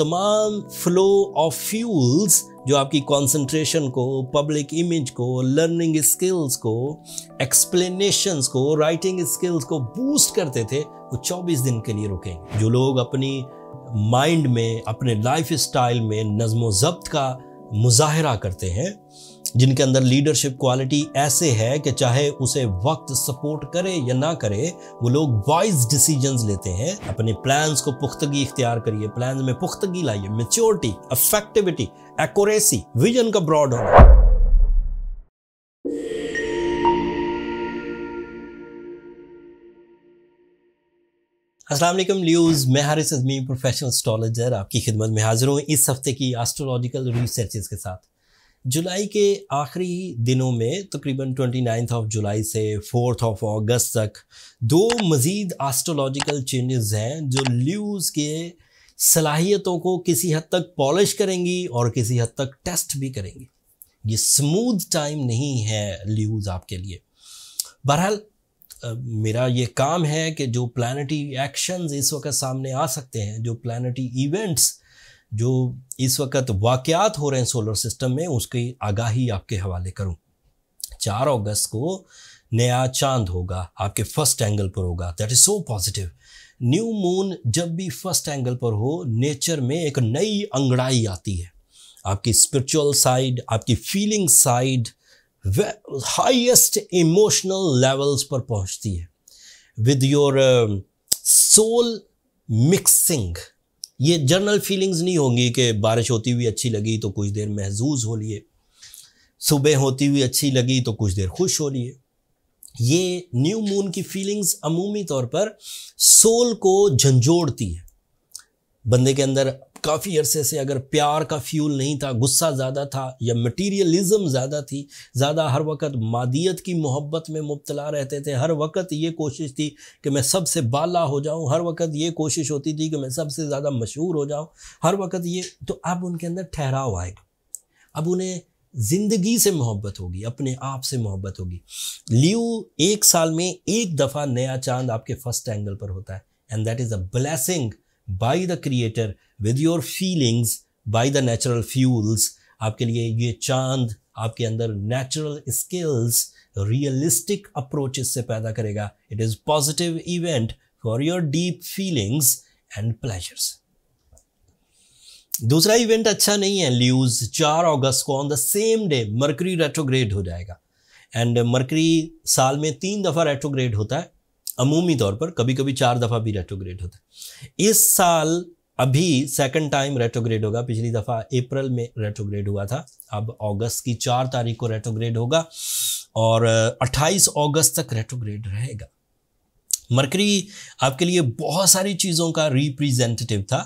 तमाम flow of fuels जो आपकी कंसंट्रेशन को पब्लिक इमेज को लर्निंग स्किल्स को एक्सप्लेनेशंस को राइटिंग स्किल्स को बूस्ट करते थे वो 24 दिन के लिए रुकेंगे जो लोग अपनी माइंड में अपने लाइफ स्टाइल में नज्म जब्त का मुजाहरा करते हैं जिनके अंदर लीडरशिप क्वालिटी ऐसे है कि चाहे उसे वक्त सपोर्ट करे या ना करे वो लोग वाइज डिसीजंस लेते हैं अपने प्लान्स को पुख्तगी इख्तियार करिए प्लान में पुख्तगी लाइए मेच्योरिटी अफेक्टिविटी एक्यूरेसी विजन का ब्रॉड होना असलम ल्यूज़ मैं हारिस अजमी प्रोफेशनल एस्ट्रोलॉजर आपकी खिदमत में हाजिर हूँ इस हफ्ते की एस्ट्रोलॉजिकल रिसर्च के साथ जुलाई के आखिरी दिनों में तकरीबन ट्वेंटी नाइन्थ ऑफ जुलाई से फोर्थ ऑफ अगस्त तक दो मज़ीद एस्ट्रोलॉजिकल चेंजेस हैं जो ल्यूज़ के सलाहियतों को किसी हद तक पॉलिश करेंगी और किसी हद तक टेस्ट भी करेंगी ये स्मूथ टाइम नहीं है ल्यूज़ आपके लिए बहरहाल मेरा ये काम है कि जो प्लानटी एक्शंस इस वक्त सामने आ सकते हैं जो प्लानटी इवेंट्स जो इस वक्त वाक़ात हो रहे हैं सोलर सिस्टम में उसकी आगाही आपके हवाले करूं चार अगस्त को नया चांद होगा आपके फर्स्ट एंगल पर होगा that is so positive new moon जब भी फर्स्ट एंगल पर हो नेचर में एक नई अंगड़ाई आती है आपकी स्पिरिचुअल साइड आपकी feeling side highest emotional levels पर पहुंचती है विद योर सोल मिक्सिंग ये जनरल फीलिंग्स नहीं होंगी कि बारिश होती हुई अच्छी लगी तो कुछ देर महजूज हो लिए सुबह होती हुई अच्छी लगी तो कुछ देर खुश हो लिए ये न्यू मून की फीलिंग्स अमूमी तौर पर सोल को झंझोड़ती है बंदे के अंदर काफ़ी अरसे से अगर प्यार का फ्यूल नहीं था गुस्सा ज़्यादा था या मटीरियलिज़म ज़्यादा थी ज़्यादा हर वक्त मादियत की मोहब्बत में मुबतला रहते थे हर वक्त ये कोशिश थी कि मैं सबसे बाला हो जाऊँ हर वक्त ये कोशिश होती थी कि मैं सबसे ज़्यादा मशहूर हो जाऊँ हर वक्त ये तो अब उनके अंदर ठहराव आएगा अब उन्हें ज़िंदगी से मोहब्बत होगी अपने आप से मोहब्बत होगी लियो एक साल में एक दफ़ा नया चांद आपके फर्स्ट एंगल पर होता है and that is a blessing by the creator with your feelings by the natural fuels आपके लिए ये चांद आपके अंदर नेचुरल स्किल्स रियलिस्टिक अप्रोच से पैदा करेगा it is positive event for your deep feelings and pleasures दूसरा इवेंट अच्छा नहीं है ल्यूज चार अगस्त को on the same day Mercury retrograde हो जाएगा एंड मर्करी साल में तीन दफ़ा रेट्रोग्रेड होता है अमूमी तौर पर कभी कभी चार दफ़ा भी रेट्रोग्रेड होता है इस साल अभी सेकंड टाइम रेट्रोग्रेड होगा पिछली दफ़ा अप्रैल में रेट्रोग्रेड हुआ था अब अगस्त की चार तारीख को रेट्रोग्रेड होगा और 28 अगस्त तक रेट्रोग्रेड रहेगा मरकरी आपके लिए बहुत सारी चीज़ों का रिप्रेजेंटेटिव था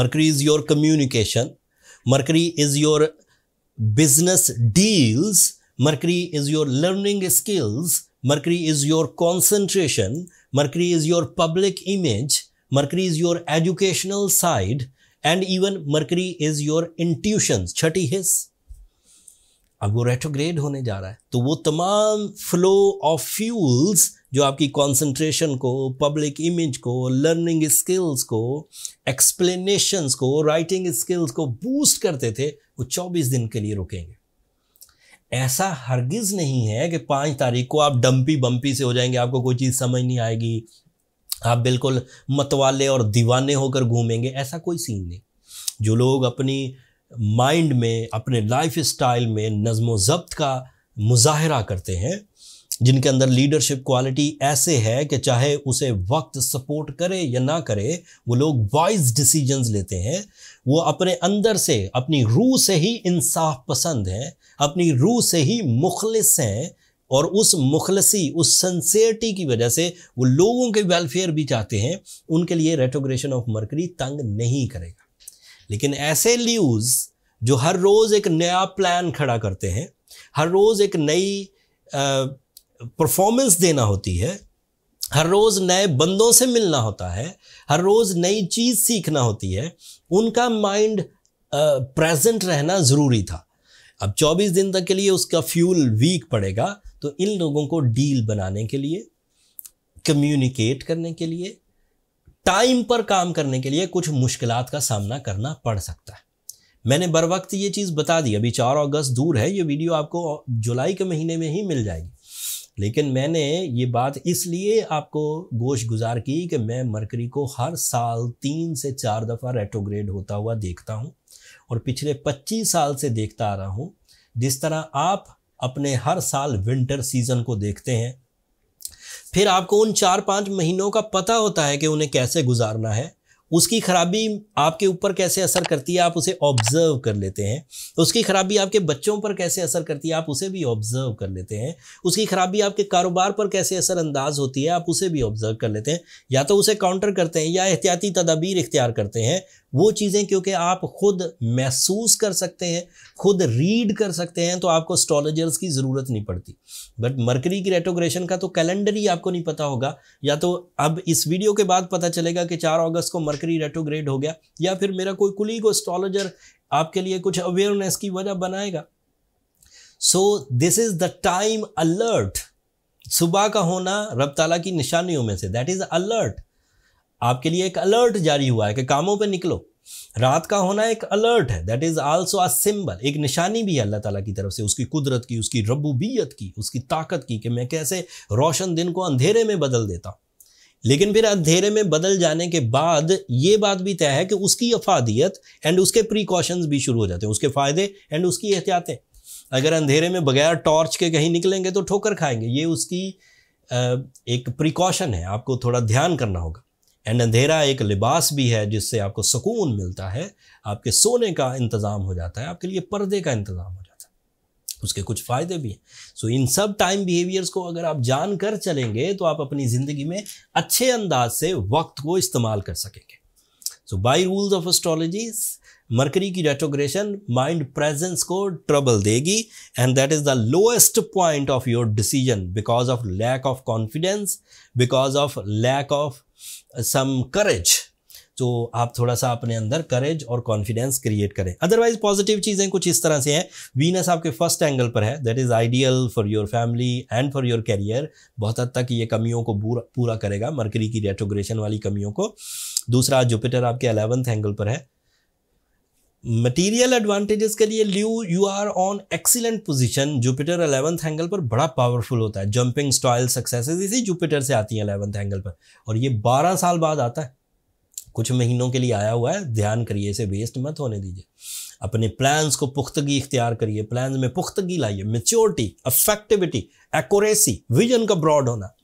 Mercury is your communication Mercury is your business deals Mercury is your learning skills Mercury is your concentration Mercury is your public image. Mercury is your educational side. And even Mercury is your intuitions. छठी हिस्स अब वो retrograde होने जा रहा है तो वो तमाम फ्लो ऑफ फ्यूल्स जो आपकी कंसंट्रेशन को पब्लिक इमेज को लर्निंग स्किल्स को एक्सप्लेनेशंस को राइटिंग स्किल्स को बूस्ट करते थे वो 24 दिन के लिए रुकेंगे ऐसा हरगिज़ नहीं है कि पाँच तारीख को आप डम्पी बम्पी से हो जाएंगे आपको कोई चीज़ समझ नहीं आएगी आप बिल्कुल मतवाले और दीवाने होकर घूमेंगे ऐसा कोई सीन नहीं जो लोग अपनी माइंड में अपने लाइफ स्टाइल में नज़म व जब्त का मुजाहरा करते हैं जिनके अंदर लीडरशिप क्वालिटी ऐसे है कि चाहे उसे वक्त सपोर्ट करे या ना करे वो लोग वाइज डिसीजंस लेते हैं वो अपने अंदर से अपनी रूह से ही इंसाफ पसंद हैं अपनी रूह से ही मुखलिस हैं और उस मुखलसी उस सनसियरिटी की वजह से वो लोगों के वेलफेयर भी चाहते हैं उनके लिए रेटोग्रेशन ऑफ मरकरी तंग नहीं करेगा लेकिन ऐसे ल्यूज़ जो हर रोज़ एक नया प्लान खड़ा करते हैं हर रोज़ एक नई परफॉर्मेंस देना होती है हर रोज़ नए बंदों से मिलना होता है हर रोज़ नई चीज़ सीखना होती है उनका माइंड प्रेजेंट रहना ज़रूरी था अब 24 दिन तक के लिए उसका फ्यूल वीक पड़ेगा तो इन लोगों को डील बनाने के लिए कम्युनिकेट करने के लिए टाइम पर काम करने के लिए कुछ मुश्किल का सामना करना पड़ सकता है मैंने बर वक्त ये चीज़ बता दी अभी चार अगस्त दूर है ये वीडियो आपको जुलाई के महीने में ही मिल जाएगी लेकिन मैंने ये बात इसलिए आपको गोश गुजार की कि मैं मरकरी को हर साल तीन से चार दफ़ा रेट्रोग्रेड होता हुआ देखता हूँ और पिछले 25 साल से देखता आ रहा हूँ जिस तरह आप अपने हर साल विंटर सीज़न को देखते हैं फिर आपको उन चार पाँच महीनों का पता होता है कि उन्हें कैसे गुजारना है उसकी खराबी आपके ऊपर कैसे असर करती है आप उसे ऑब्जर्व कर लेते हैं उसकी खराबी आपके बच्चों पर कैसे असर करती है आप उसे भी ऑब्जर्व कर लेते हैं उसकी खराबी आपके कारोबार पर कैसे असरअंदाज होती है आप उसे भी ऑब्जर्व कर लेते हैं या तो उसे काउंटर करते हैं या एहतियाती तदाबीर इख्तियार करते हैं वो चीज़ें क्योंकि आप खुद महसूस कर सकते हैं खुद रीड कर सकते हैं तो आपको स्ट्रॉलॉजर्स की ज़रूरत नहीं पड़ती बट मरकरी की रेटोग्रेशन का तो कैलेंडर ही आपको नहीं पता होगा या तो अब इस वीडियो के बाद पता चलेगा कि चार अगस्त को मरकरी रेटोग्रेड हो गया या फिर मेरा कोई कुली को स्ट्रॉलॉजर आपके लिए कुछ अवेयरनेस की वजह बनाएगा so this is the time alert सुबह का होना रब तला की निशानियों में से दैट इज़ अलर्ट आपके लिए एक अलर्ट जारी हुआ है कि कामों पर निकलो रात का होना एक अलर्ट है that is also a symbol एक निशानी भी है अल्लाह ताला की तरफ से उसकी कुदरत की उसकी रबूबियत की उसकी ताकत की कि मैं कैसे रोशन दिन को अंधेरे में बदल देता हूँ लेकिन फिर अंधेरे में बदल जाने के बाद ये बात भी तय है कि उसकी अफादियत एंड उसके प्रिकॉशंस भी शुरू हो जाते हैं उसके फ़ायदे एंड उसकी एहतियातें अगर अंधेरे में बगैर टॉर्च के कहीं निकलेंगे तो ठोकर खाएंगे ये उसकी एक प्रिकॉशन है आपको थोड़ा ध्यान करना होगा एंड अंधेरा एक लिबास भी है जिससे आपको सुकून मिलता है आपके सोने का इंतज़ाम हो जाता है आपके लिए पर्दे का इंतज़ाम हो जाता है उसके कुछ फ़ायदे भी हैं सो so, इन सब टाइम बिहेवियर्स को अगर आप जान कर चलेंगे तो आप अपनी ज़िंदगी में अच्छे अंदाज से वक्त को इस्तेमाल कर सकेंगे so by rules of astrologies Mercury की रेट्रोग्रेशन माइंड प्रेजेंस को ट्रबल देगी and that is the lowest point of your decision because of lack of confidence because of lack of some courage तो आप थोड़ा सा अपने अंदर करेज और कॉन्फिडेंस क्रिएट करें अदरवाइज पॉजिटिव चीज़ें कुछ इस तरह से हैं वीनस आपके फर्स्ट एंगल पर है that is ideal for your family and for your career बहुत हद तक ये कमियों को पूरा करेगा मरकरी की रेट्रोग्रेशन वाली कमियों को दूसरा जुपिटर आपके अलेवंथ एंगल पर है मटेरियल एडवांटेजेस के लिए ल्यू you are on excellent position Jupiter eleventh angle पर बड़ा पावरफुल होता है जंपिंग स्टाइल सक्सेसेस इसी जुपिटर से आती हैं अलेवंथ एंगल पर और ये बारह साल बाद आता है कुछ महीनों के लिए आया हुआ है ध्यान करिए इसे वेस्ट मत होने दीजिए अपने प्लान्स को पुख्तगी इख्तियार करिए प्लान्स में पुख्तगी लाइए मेच्योरिटी अफेक्टिविटी एक्यूरेसी विजन का ब्रॉड होना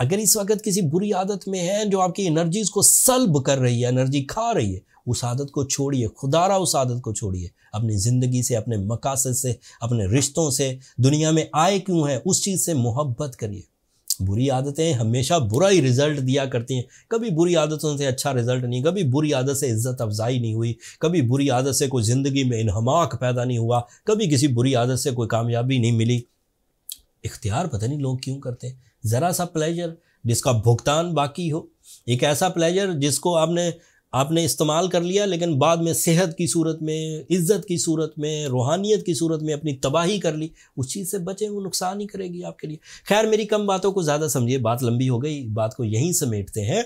अगर इस वक्त किसी बुरी आदत में है जो आपकी एनर्जीज को सल्ब कर रही है एनर्जी खा रही है उस आदत को छोड़िए खुदारा उस आदत को छोड़िए अपनी ज़िंदगी से अपने मकासद से अपने रिश्तों से दुनिया में आए क्यों है उस चीज़ से मोहब्बत करिए बुरी आदतें हमेशा बुरा ही रिजल्ट दिया करती हैं कभी बुरी आदतों से अच्छा रिजल्ट नहीं कभी बुरी आदत से इज्जत अफजाई नहीं हुई कभी बुरी आदत से कोई ज़िंदगी में इनहमाक पैदा नहीं हुआ कभी किसी बुरी आदत से कोई कामयाबी नहीं मिली इख्तियार पता नहीं लोग क्यों करते हैं ज़रा सा प्लेजर जिसका भुगतान बाकी हो एक ऐसा प्लेजर जिसको आपने आपने इस्तेमाल कर लिया लेकिन बाद में सेहत की सूरत में इज़्ज़त की सूरत में रूहानियत की सूरत में अपनी तबाही कर ली उस चीज़ से बचें वो नुकसान ही करेगी आपके लिए खैर मेरी कम बातों को ज़्यादा समझिए बात लंबी हो गई बात को यहीं समेटते हैं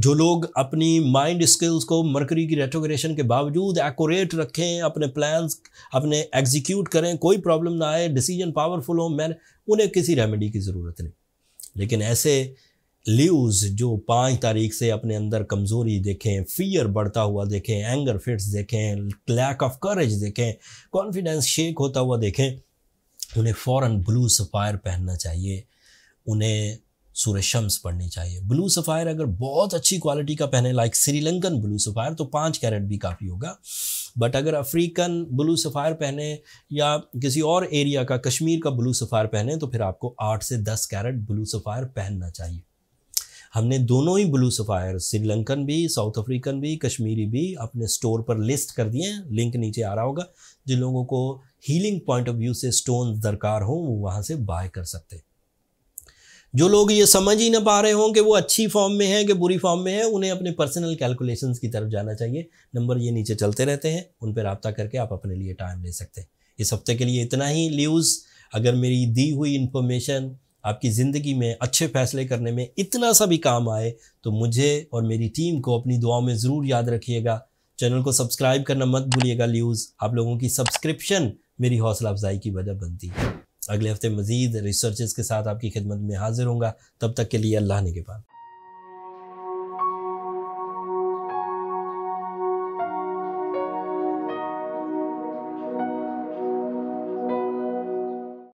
जो लोग अपनी माइंड स्किल्स को मरकरी की रेट्रोग्रेशन के बावजूद एक्यूरेट रखें अपने प्लान्स अपने एग्जीक्यूट करें कोई प्रॉब्लम ना आए डिसीजन पावरफुल हो मैंने उन्हें किसी रेमेडी की ज़रूरत नहीं लेकिन ऐसे ल्यूज़ जो पाँच तारीख से अपने अंदर कमज़ोरी देखें फियर बढ़ता हुआ देखें एंगर फिट्स देखें लैक ऑफ करेज देखें कॉन्फिडेंस शेक होता हुआ देखें उन्हें फ़ौर ब्लू सफ़ायर पहनना चाहिए उन्हें सूर्य शम्स पढ़नी चाहिए ब्लू सफ़ायर अगर बहुत अच्छी क्वालिटी का पहने लाइक श्रीलंकन ब्लू सफ़ायर तो पाँच कैरेट भी काफ़ी होगा बट अगर अफ्रीकन ब्लू सफ़ायर पहने या किसी और एरिया का कश्मीर का ब्लू सफ़ायर पहने तो फिर आपको आठ से दस कैरेट ब्लू सफ़ायर पहनना चाहिए हमने दोनों ही ब्लू सफ़ायर श्रीलंकन भी साउथ अफ्रीकन भी कश्मीरी भी अपने स्टोर पर लिस्ट कर दिए हैं लिंक नीचे आ रहा होगा जिन लोगों को हीलिंग पॉइंट ऑफ व्यू से स्टोन दरकार हो वो वहाँ से बाय कर सकते हैं जो लोग ये समझ ही ना पा रहे हों कि वो अच्छी फॉर्म में है कि बुरी फॉर्म में है उन्हें अपने पर्सनल कैलकुलेशंस की तरफ जाना चाहिए नंबर ये नीचे चलते रहते हैं उन पर रबता करके आप अपने लिए टाइम ले सकते हैं इस हफ्ते के लिए इतना ही न्यूज़ अगर मेरी दी हुई इन्फॉर्मेशन आपकी ज़िंदगी में अच्छे फैसले करने में इतना सा भी काम आए तो मुझे और मेरी टीम को अपनी दुआओं में ज़रूर याद रखिएगा चैनल को सब्सक्राइब करना मत भूलिएगा ल्यूज़ आप लोगों की सब्सक्रिप्शन मेरी हौसला अफजाई की वजह बनती है अगले हफ्ते मज़ीद रिसर्चेस के साथ आपकी खिदमत में हाजिर होंगे तब तक के लिए अल्लाह ने के पास